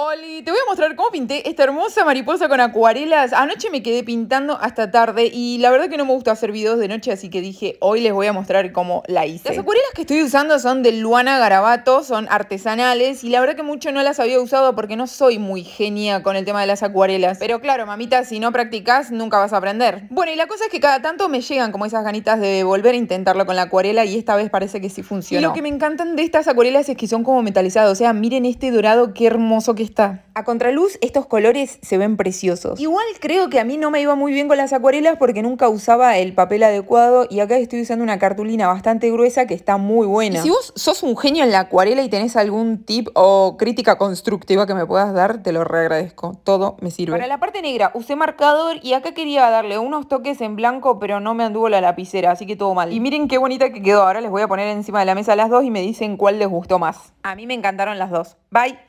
Oli, te voy a mostrar cómo pinté esta hermosa mariposa con acuarelas. Anoche me quedé pintando hasta tarde y la verdad que no me gusta hacer videos de noche, así que dije, hoy les voy a mostrar cómo la hice. Las acuarelas que estoy usando son de Luana Garabato, son artesanales y la verdad que mucho no las había usado porque no soy muy genia con el tema de las acuarelas. Pero claro, mamita, si no practicas, nunca vas a aprender. Bueno, y la cosa es que cada tanto me llegan como esas ganitas de volver a intentarlo con la acuarela y esta vez parece que sí funciona. Y lo que me encantan de estas acuarelas es que son como metalizadas, o sea, miren este dorado, qué hermoso que a contraluz estos colores se ven preciosos. Igual creo que a mí no me iba muy bien con las acuarelas porque nunca usaba el papel adecuado y acá estoy usando una cartulina bastante gruesa que está muy buena. si vos sos un genio en la acuarela y tenés algún tip o crítica constructiva que me puedas dar, te lo reagradezco. Todo me sirve. Para la parte negra usé marcador y acá quería darle unos toques en blanco pero no me anduvo la lapicera, así que todo mal. Y miren qué bonita que quedó. Ahora les voy a poner encima de la mesa las dos y me dicen cuál les gustó más. A mí me encantaron las dos. Bye.